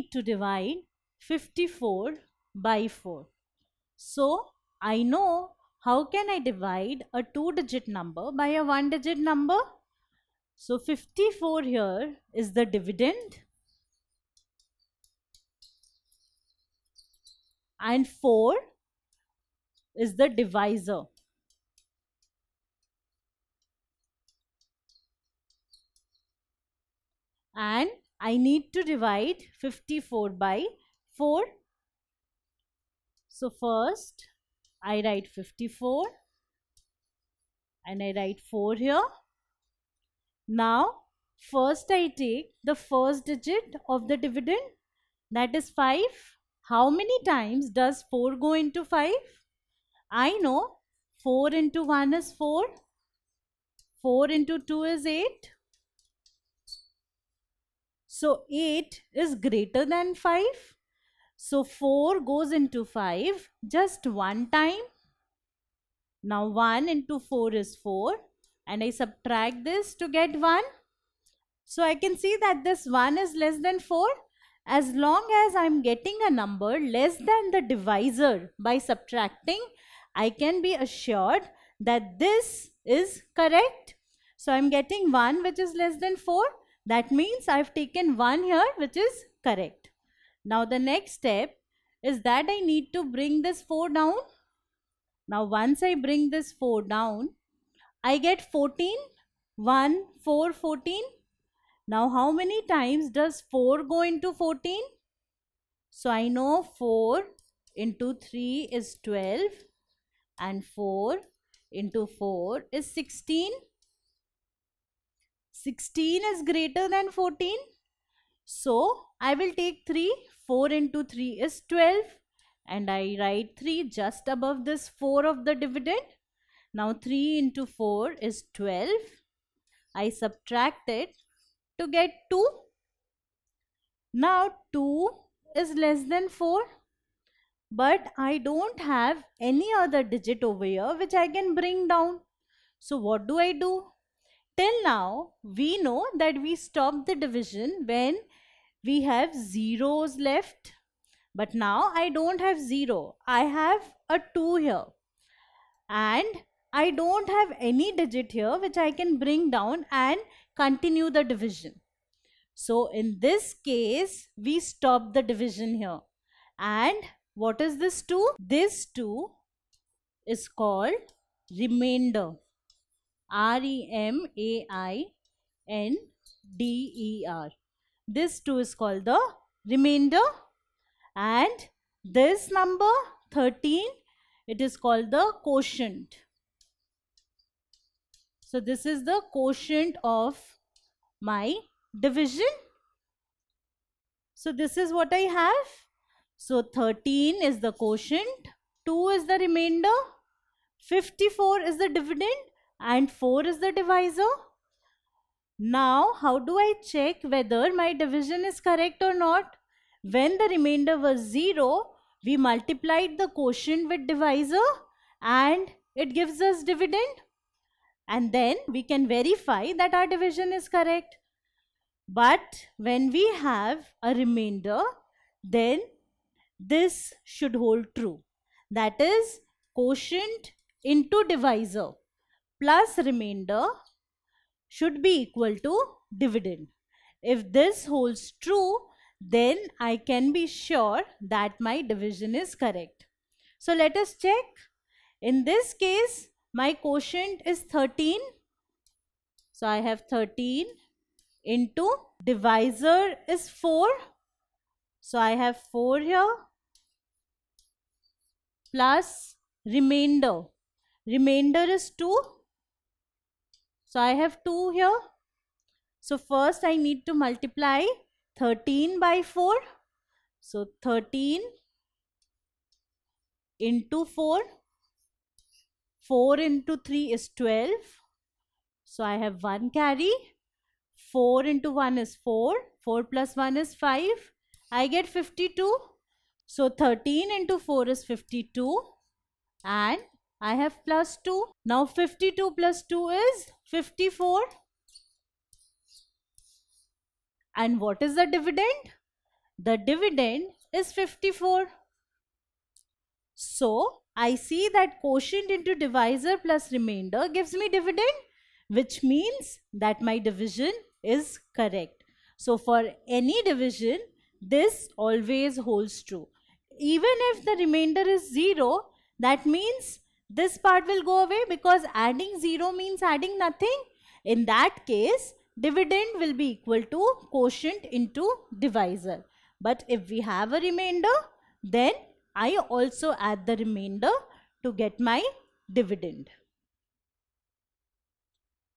need to divide 54 by 4. So I know how can I divide a two digit number by a one digit number? So 54 here is the dividend and 4 is the divisor. And I need to divide 54 by 4. So first I write 54 and I write 4 here. Now first I take the first digit of the dividend that is 5. How many times does 4 go into 5? I know 4 into 1 is 4, 4 into 2 is 8, so 8 is greater than 5. So 4 goes into 5 just one time. Now 1 into 4 is 4 and I subtract this to get 1. So I can see that this 1 is less than 4. As long as I'm getting a number less than the divisor by subtracting, I can be assured that this is correct. So I'm getting 1 which is less than 4. That means I've taken one here which is correct. Now the next step is that I need to bring this 4 down. Now once I bring this 4 down, I get 14, 1, 4, 14. Now how many times does 4 go into 14? So I know 4 into 3 is 12 and 4 into 4 is 16 16 is greater than 14. So I will take 3. 4 into 3 is 12. And I write 3 just above this 4 of the dividend. Now 3 into 4 is 12. I subtract it to get 2. Now 2 is less than 4 but I don't have any other digit over here which I can bring down. So what do I do? Till now, we know that we stop the division when we have zeros left. But now I don't have zero. I have a 2 here. And I don't have any digit here which I can bring down and continue the division. So in this case, we stop the division here. And what is this 2? This 2 is called remainder. R E M A I N D E R. This 2 is called the remainder and this number 13 it is called the quotient. So this is the quotient of my division. So this is what I have. So 13 is the quotient, 2 is the remainder, 54 is the dividend and 4 is the divisor. Now, how do I check whether my division is correct or not? When the remainder was 0, we multiplied the quotient with divisor and it gives us dividend. And then we can verify that our division is correct. But when we have a remainder, then this should hold true. That is quotient into divisor plus remainder should be equal to dividend. If this holds true, then I can be sure that my division is correct. So let us check. In this case, my quotient is 13. So I have 13 into divisor is 4. So I have 4 here plus remainder. Remainder is 2. So I have 2 here. So first I need to multiply 13 by 4. So 13 into 4. 4 into 3 is 12. So I have 1 carry. 4 into 1 is 4. 4 plus 1 is 5. I get 52. So 13 into 4 is 52 and I have plus 2. Now 52 plus 2 is 54. And what is the dividend? The dividend is 54. So I see that quotient into divisor plus remainder gives me dividend which means that my division is correct. So for any division this always holds true. Even if the remainder is 0 that means this part will go away because adding 0 means adding nothing. In that case, dividend will be equal to quotient into divisor. But if we have a remainder, then I also add the remainder to get my dividend.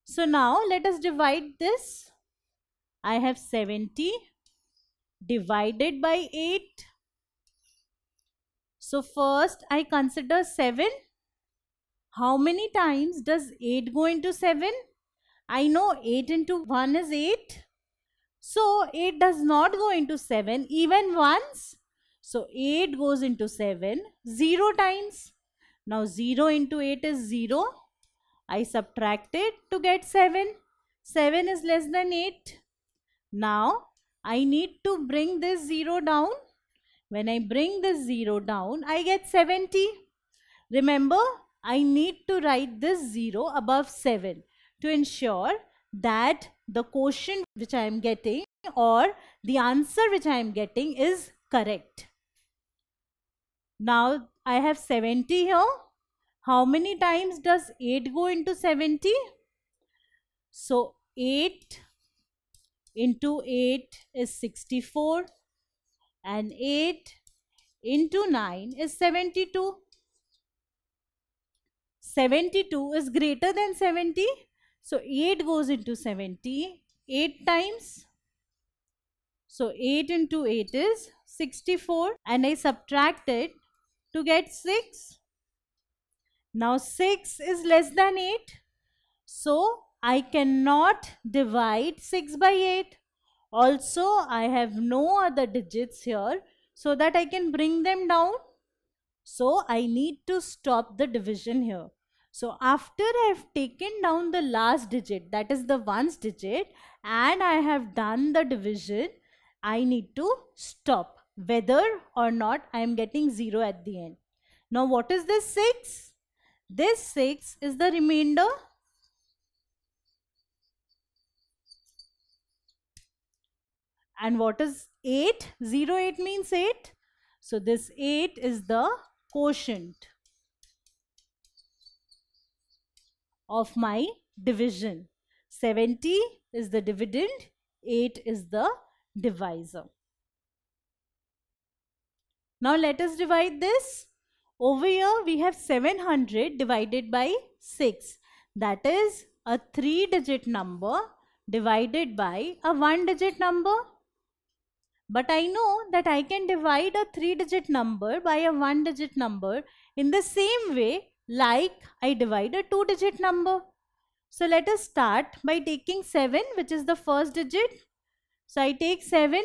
So now let us divide this. I have 70 divided by 8. So first I consider 7 how many times does 8 go into 7? I know 8 into 1 is 8. So 8 does not go into 7 even once. So 8 goes into 7 0 times. Now 0 into 8 is 0. I subtracted to get 7. 7 is less than 8. Now I need to bring this 0 down. When I bring this 0 down, I get 70. Remember, I need to write this 0 above 7 to ensure that the quotient which I am getting or the answer which I am getting is correct. Now I have 70 here. How many times does 8 go into 70? So 8 into 8 is 64 and 8 into 9 is 72. 72 is greater than 70. So 8 goes into 70 8 times. So 8 into 8 is 64 and I subtract it to get 6. Now 6 is less than 8. So I cannot divide 6 by 8. Also I have no other digits here so that I can bring them down. So I need to stop the division here. So after I have taken down the last digit, that is the ones digit, and I have done the division, I need to stop whether or not I am getting 0 at the end. Now what is this 6? This 6 is the remainder. And what is 8? 0, 8 means 8. So this 8 is the quotient. of my division. 70 is the dividend, 8 is the divisor. Now let us divide this. Over here we have 700 divided by 6. That is a 3 digit number divided by a 1 digit number. But I know that I can divide a 3 digit number by a 1 digit number in the same way like I divide a two digit number. So let us start by taking 7 which is the first digit. So I take 7.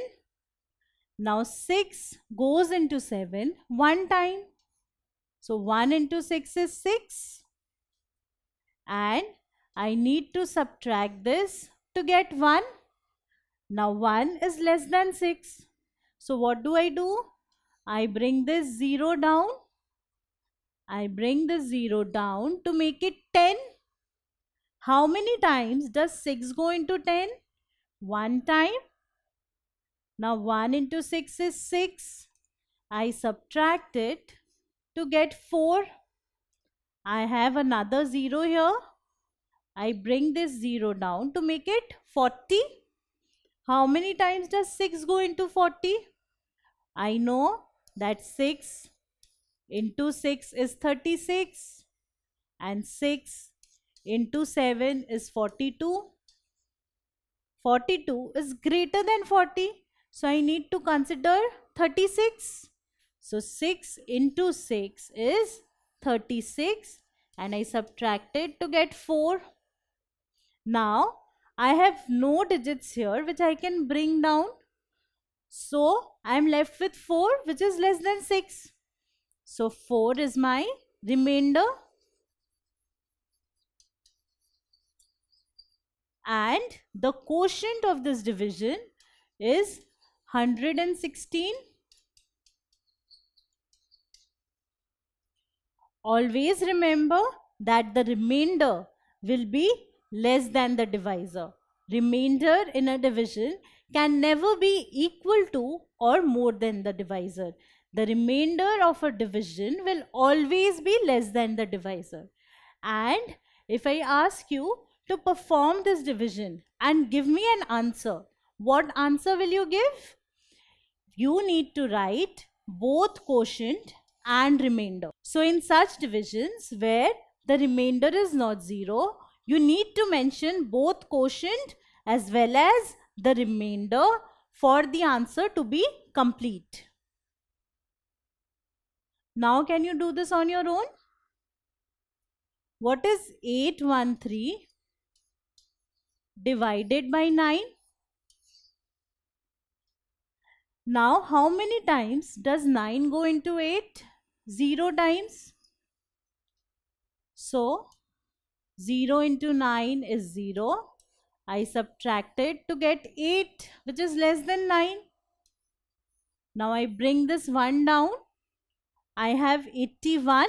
Now 6 goes into 7 one time. So 1 into 6 is 6. And I need to subtract this to get 1. Now 1 is less than 6. So what do I do? I bring this 0 down I bring the 0 down to make it 10. How many times does 6 go into 10? One time. Now 1 into 6 is 6. I subtract it to get 4. I have another 0 here. I bring this 0 down to make it 40. How many times does 6 go into 40? I know that 6 into 6 is 36 and 6 into 7 is 42. 42 is greater than 40. So I need to consider 36. So 6 into 6 is 36 and I subtracted to get 4. Now I have no digits here which I can bring down. So I am left with 4 which is less than 6. So 4 is my remainder. And the quotient of this division is 116. Always remember that the remainder will be less than the divisor. Remainder in a division can never be equal to or more than the divisor. The remainder of a division will always be less than the divisor. And if I ask you to perform this division and give me an answer, what answer will you give? You need to write both quotient and remainder. So in such divisions where the remainder is not 0, you need to mention both quotient as well as the remainder for the answer to be complete. Now can you do this on your own? What is 813 divided by 9? Now how many times does 9 go into 8? 0 times. So 0 into 9 is 0. I subtracted to get 8 which is less than 9. Now I bring this 1 down I have 81.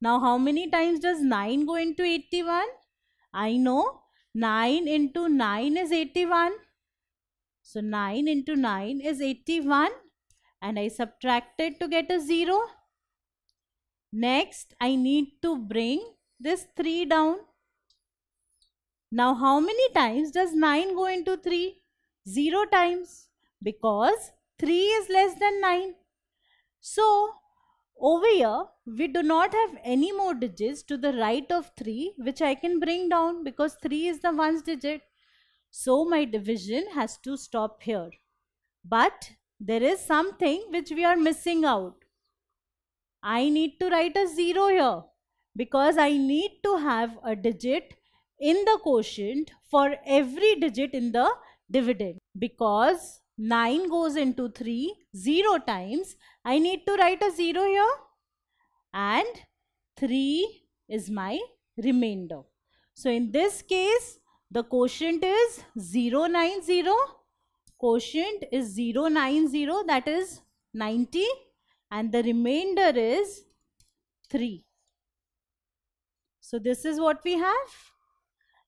Now, how many times does 9 go into 81? I know 9 into 9 is 81. So, 9 into 9 is 81 and I subtracted to get a 0. Next, I need to bring this 3 down. Now, how many times does 9 go into 3? 0 times because 3 is less than 9. So over here, we do not have any more digits to the right of 3, which I can bring down because 3 is the ones digit. So my division has to stop here. But there is something which we are missing out. I need to write a 0 here because I need to have a digit in the quotient for every digit in the dividend because 9 goes into 3 0 times. I need to write a 0 here and 3 is my remainder. So in this case, the quotient is 090. Quotient is 090 that is 90 and the remainder is 3. So this is what we have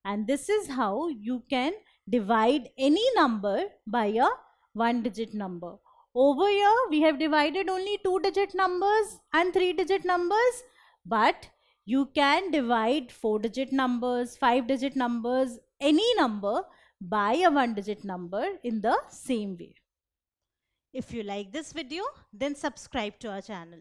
and this is how you can divide any number by a one digit number. Over here, we have divided only two digit numbers and three digit numbers, but you can divide four digit numbers, five digit numbers, any number by a one digit number in the same way. If you like this video, then subscribe to our channel.